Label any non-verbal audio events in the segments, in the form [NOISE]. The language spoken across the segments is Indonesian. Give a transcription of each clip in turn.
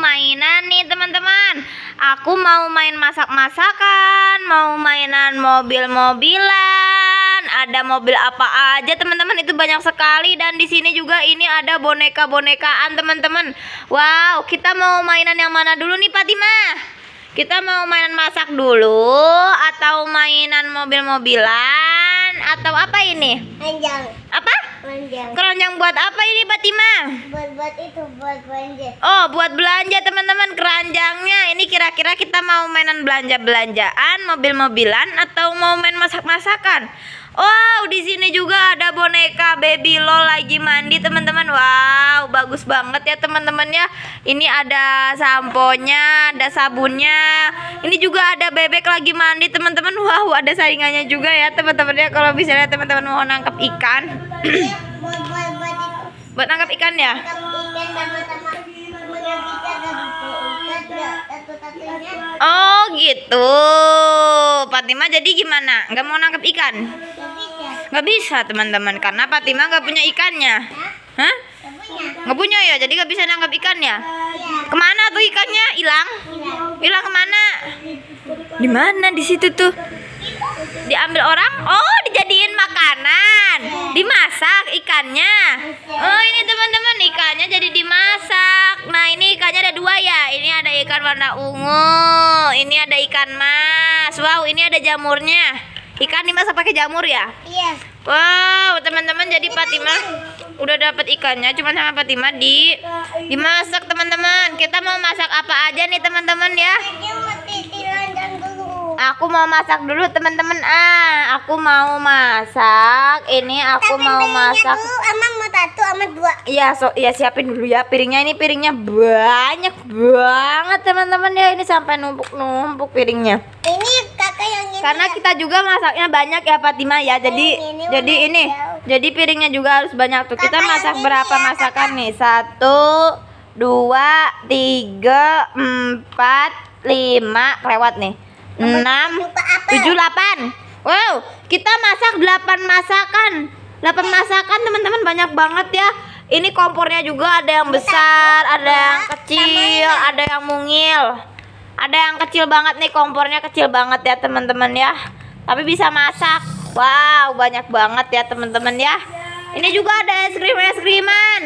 mainan nih teman-teman Aku mau main masak-masakan Mau mainan mobil-mobilan Ada mobil apa aja teman-teman Itu banyak sekali Dan di sini juga ini ada boneka-bonekaan teman-teman Wow kita mau mainan yang mana dulu nih Fatima? kita mau mainan masak dulu atau mainan mobil-mobilan atau apa ini? Ranjang. Apa? Keranjang. Keranjang buat apa ini Fatima? Buat buat itu buat belanja. Oh, buat belanja teman-teman keranjangnya. Ini kira-kira kita mau mainan belanja-belanjaan, mobil-mobilan atau mau main masak-masakan? Wow, di sini juga ada boneka baby lol lagi mandi, teman-teman. Wow, bagus banget ya teman-teman ya. Ini ada samponya, ada sabunnya. Ini juga ada bebek lagi mandi, teman-teman. Wow, ada saringannya juga ya, teman-teman ya. Kalau ya teman-teman mau nangkap ikan. [COUGHS] buat nangkap ikan ya? Oh, gitu. Fatima jadi gimana? Gak mau nangkep ikan? Gak bisa teman-teman karena Fatima gak punya ikannya. Hah? Gak punya ya? Jadi gak bisa nangkep ikannya. Kemana tuh ikannya? Hilang? Hilang kemana? Di mana di situ tuh? Diambil orang? Oh, dijadiin makanan. Dimasak ikannya. Oh, ini teman-teman ikannya jadi dimasak ikan warna ungu. Ini ada ikan mas. Wow, ini ada jamurnya. Ikan dimasak pakai jamur ya? Iya. Wow, teman-teman jadi Fatima udah dapat ikannya cuman sama Fatima di dimasak teman-teman. Kita mau masak apa aja nih teman-teman ya? Aku mau masak dulu teman-teman. Ah, aku mau masak. Ini aku Tapi mau masak. Dulu, emang mau satu sama dua. Iya, so ya siapin dulu ya piringnya. Ini piringnya banyak banget teman-teman ya. Ini sampai numpuk-numpuk piringnya. Ini kakak yang ini. Karena ya. kita juga masaknya banyak ya Fatima ya. Oh, jadi ini, jadi ini. Jauh. Jadi piringnya juga harus banyak tuh. Kakak kita masak berapa ya, masakan kakak. nih? Satu, dua, tiga, empat, lima lewat nih 6 7 8 Wow kita masak 8 masakan 8 masakan teman-teman banyak banget ya ini kompornya juga ada yang besar ada yang kecil ada yang mungil ada yang kecil banget nih kompornya kecil banget ya teman-teman ya tapi bisa masak wow banyak banget ya teman-teman ya ini juga ada es krim es kriman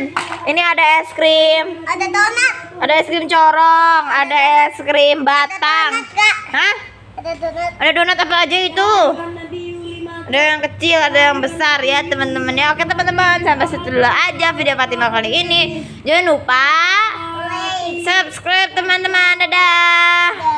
ini ada es krim ada donat ada es krim corong ada es krim batang Hah? Ada donat. apa aja itu? Ada yang kecil, ada yang besar ya teman-teman ya. Oke teman-teman, sampai situ dulu aja video Fatima kali ini. Jangan lupa subscribe teman-teman. Dadah.